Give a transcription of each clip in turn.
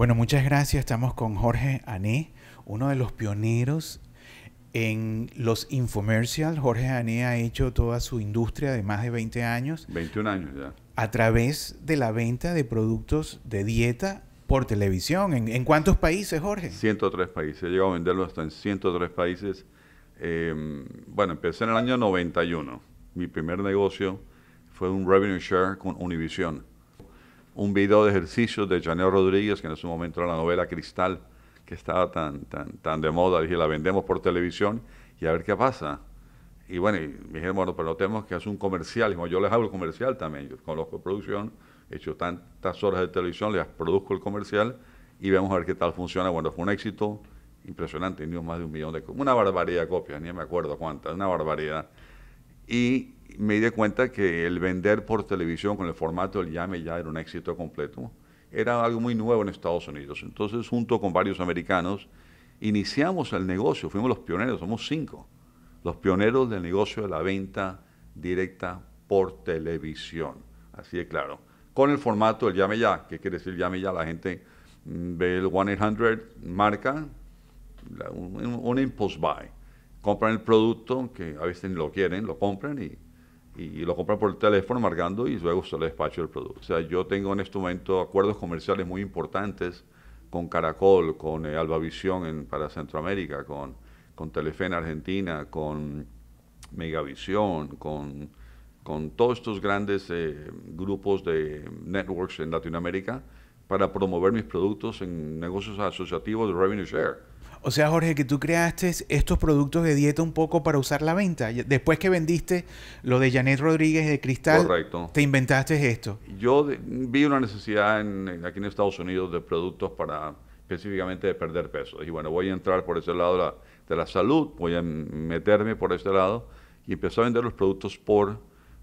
Bueno, muchas gracias. Estamos con Jorge Ané, uno de los pioneros en los infomercials. Jorge Ané ha hecho toda su industria de más de 20 años. 21 años ya. A través de la venta de productos de dieta por televisión. ¿En, cuántos países, Jorge? 103 países. He a venderlo hasta en 103 países. Eh, bueno, empecé en el año 91. Mi primer negocio fue un revenue share con Univision un video de ejercicio de Janeo Rodríguez, que en su momento era la novela Cristal, que estaba tan, tan, tan de moda. Dije, la vendemos por televisión y a ver qué pasa. Y bueno, y dijeron, bueno, pero tenemos que hacer un comercial. yo les hago el comercial también, yo conozco producción, he hecho tantas horas de televisión, les produzco el comercial y vemos a ver qué tal funciona. Bueno, fue un éxito impresionante, ni más de un millón de copias, una barbaridad de copias, ni me acuerdo cuántas, una barbaridad. Y me di cuenta que el vender por televisión con el formato del llame ya era un éxito completo. Era algo muy nuevo en Estados Unidos. Entonces, junto con varios americanos, iniciamos el negocio. Fuimos los pioneros, somos cinco. Los pioneros del negocio de la venta directa por televisión. Así de claro. Con el formato del llame ya. que quiere decir llame ya? La gente mm, ve el 1-800, marca, un, un impulse buy. Compran el producto, que a veces lo quieren, lo compran y y lo compran por el teléfono marcando y luego se le despacho el producto. O sea, yo tengo en este momento acuerdos comerciales muy importantes con Caracol, con eh, Albavisión para Centroamérica, con, con Telefe en Argentina, con Megavisión, con, con todos estos grandes eh, grupos de networks en Latinoamérica para promover mis productos en negocios asociativos de revenue share o sea, Jorge, que tú creaste estos productos de dieta un poco para usar la venta. Después que vendiste lo de Janet Rodríguez de Cristal, te inventaste esto. Yo vi una necesidad en, aquí en Estados Unidos de productos para específicamente de perder peso. Y bueno, voy a entrar por ese lado de la, salud, voy a meterme por ese lado y empezó a vender los productos por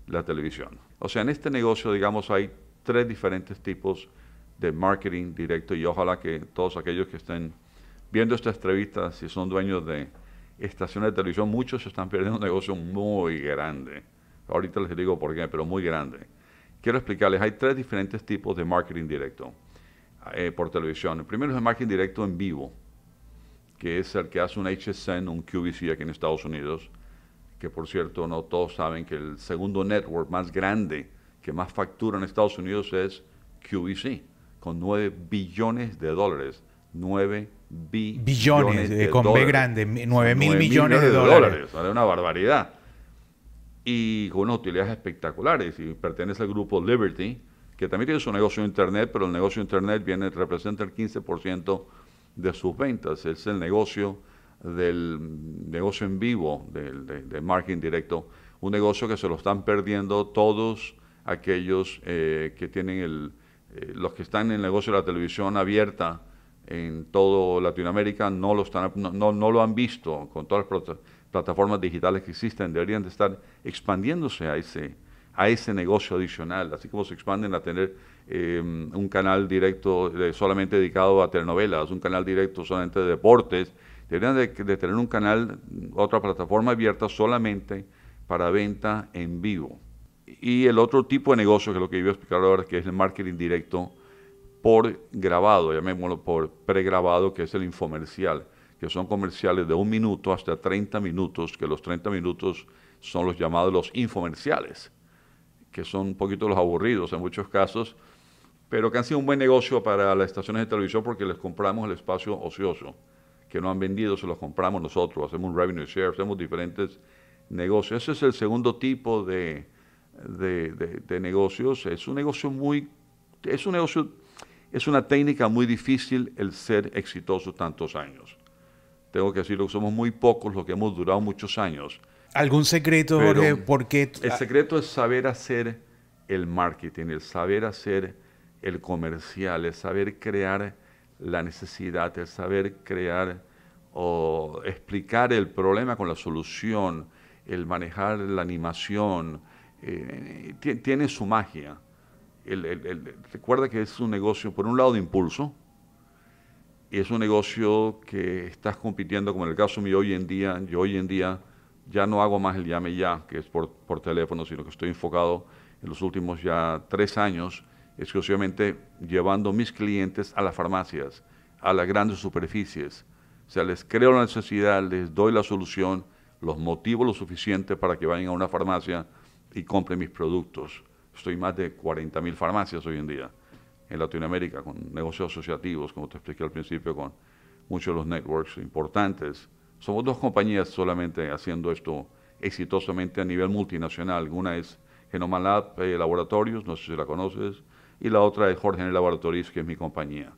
la televisión. O sea, en este negocio, digamos, hay tres diferentes tipos de marketing directo y ojalá que todos aquellos que estén viendo estas entrevistas, si son dueños de estaciones de televisión, muchos están perdiendo un negocio muy grande. Ahorita les digo por qué, pero muy grande. Quiero explicarles, hay tres diferentes tipos de marketing directo eh, por televisión. El primero es el marketing directo en vivo, que es el que hace un HSN, un QVC aquí en Estados Unidos, que por cierto no todos saben que el segundo network más grande que más factura en Estados Unidos es QVC, con 9 billones de dólares. 9 billones, de, con B grande, 9 mil millones, de dólares. Vale una barbaridad. Y con unas utilidades espectaculares. Y pertenece al grupo Liberty, que también tiene su negocio de Internet, pero el negocio de Internet viene, representa el 15% de sus ventas. Es el negocio del negocio en vivo, del, de, marketing directo. Un negocio que se lo están perdiendo todos aquellos eh, que tienen el, eh, los que están en el negocio de la televisión abierta, en todo Latinoamérica no lo, están, no, no, lo han visto con todas las plataformas digitales que existen, deberían de estar expandiéndose a ese, a ese negocio adicional, así como se expanden a tener em, un canal directo solamente dedicado a telenovelas, un canal directo solamente de deportes, deberían de, de tener un canal, otra plataforma abierta solamente para venta en vivo. Y el otro tipo de negocio que es lo que yo a explicar ahora, que es el marketing directo, por grabado, llamémoslo por pregrabado, que es el infomercial, que son comerciales de un minuto hasta 30 minutos, que los 30 minutos son los llamados los infomerciales, que son un poquito los aburridos en muchos casos, pero que han sido un buen negocio para las estaciones de televisión porque les compramos el espacio ocioso, que no han vendido, se los compramos nosotros, hacemos un revenue share, hacemos diferentes negocios. Ese es el segundo tipo de, negocios. Es un negocio muy, es un negocio es una técnica muy difícil el ser exitoso tantos años. Tengo que decirlo, somos muy pocos los que hemos durado muchos años. ¿Algún secreto, Porque El secreto es saber hacer el marketing, el saber hacer el comercial, el saber crear la necesidad, el saber crear o explicar el problema con la solución, el manejar la animación, eh, eh, tiene su magia recuerda que es un negocio, por un lado, de impulso, y es un negocio que estás compitiendo, como en el caso mío hoy en día, yo hoy en día ya no hago más el llame ya, que es por, por teléfono, sino que estoy enfocado en los últimos ya tres años exclusivamente llevando mis clientes a las farmacias, a las grandes superficies. O sea, les creo la necesidad, les doy la solución, los motivos lo suficiente para que vayan a una farmacia y compren mis productos estoy más de 40.000 mil farmacias hoy en día en Latinoamérica, con negocios asociativos, como te expliqué al principio, con muchos de los networks importantes. Somos dos compañías solamente haciendo esto exitosamente a nivel multinacional. Una es Genoma Lab eh, Laboratorios, no sé si la conoces, y la otra es Jorge Laboratories, que es mi compañía.